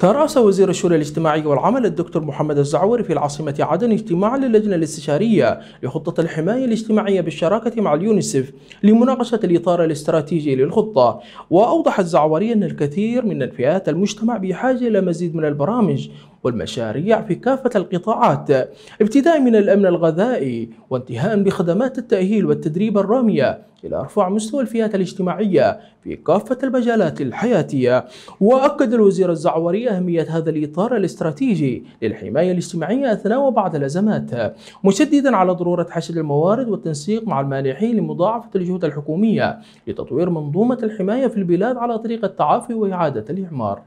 ترأس وزير الشؤون الاجتماعية والعمل الدكتور محمد الزعوري في العاصمة عدن اجتماعا للجنة الاستشارية لخطة الحماية الاجتماعية بالشراكة مع اليونيسف لمناقشة الإطار الاستراتيجي للخطة وأوضح الزعوري أن الكثير من الفئات المجتمع بحاجة إلى مزيد من البرامج والمشاريع في كافة القطاعات ابتداء من الأمن الغذائي وانتهاء بخدمات التأهيل والتدريب الرامية إلى أرفع مستوى الفئات الاجتماعية في كافة المجالات الحياتية وأكد الوزير الزعوري أهمية هذا الإطار الاستراتيجي للحماية الاجتماعية أثناء وبعد الأزمات مشددا على ضرورة حشد الموارد والتنسيق مع المانحين لمضاعفة الجهود الحكومية لتطوير منظومة الحماية في البلاد على طريق التعافي وإعادة الإعمار